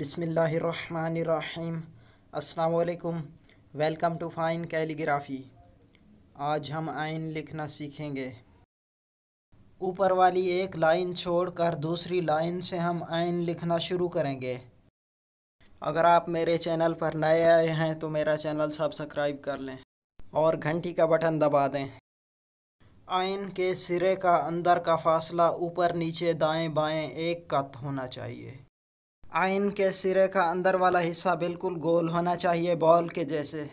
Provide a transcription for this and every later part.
बिसमीम असलकुम welcome to fine calligraphy आज हम आइन लिखना सीखेंगे ऊपर वाली एक लाइन छोड़कर दूसरी लाइन से हम आइन लिखना शुरू करेंगे अगर आप मेरे चैनल पर नए आए हैं तो मेरा चैनल सब्सक्राइब कर लें और घंटी का बटन दबा दें आइन के सिरे का अंदर का फासला ऊपर नीचे दाएं बाएं एक कत होना चाहिए आइन के सिरे का अंदर वाला हिस्सा बिल्कुल गोल होना चाहिए बॉल के जैसे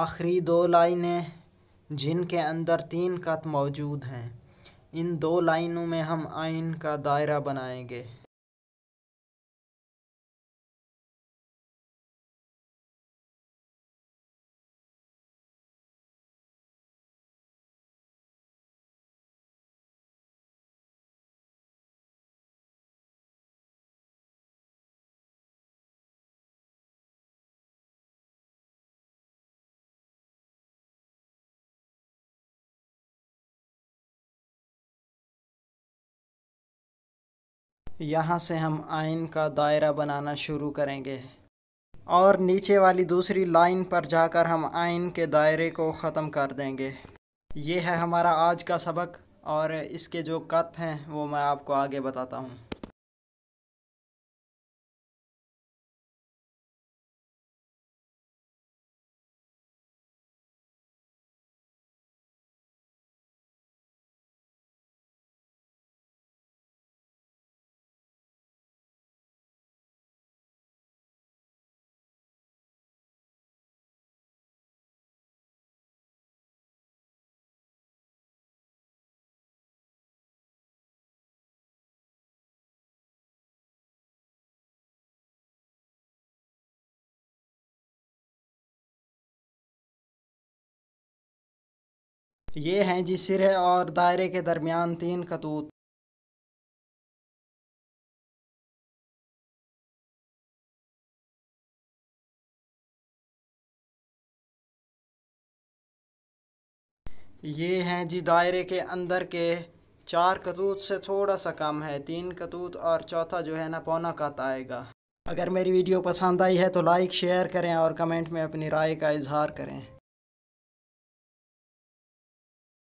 आखिरी दो लाइनें जिनके अंदर तीन कत मौजूद हैं इन दो लाइनों में हम आइन का दायरा बनाएंगे यहाँ से हम आइन का दायरा बनाना शुरू करेंगे और नीचे वाली दूसरी लाइन पर जाकर हम आइन के दायरे को ख़त्म कर देंगे ये है हमारा आज का सबक और इसके जो कत हैं वो मैं आपको आगे बताता हूँ ये हैं जी सिरे और दायरे के दरमियान तीन खतूत ये हैं जी दायरे के अंदर के चार खतूत से थोड़ा सा कम है तीन खतूत और चौथा जो है ना पौना कत आएगा अगर मेरी वीडियो पसंद आई है तो लाइक शेयर करें और कमेंट में अपनी राय का इजहार करें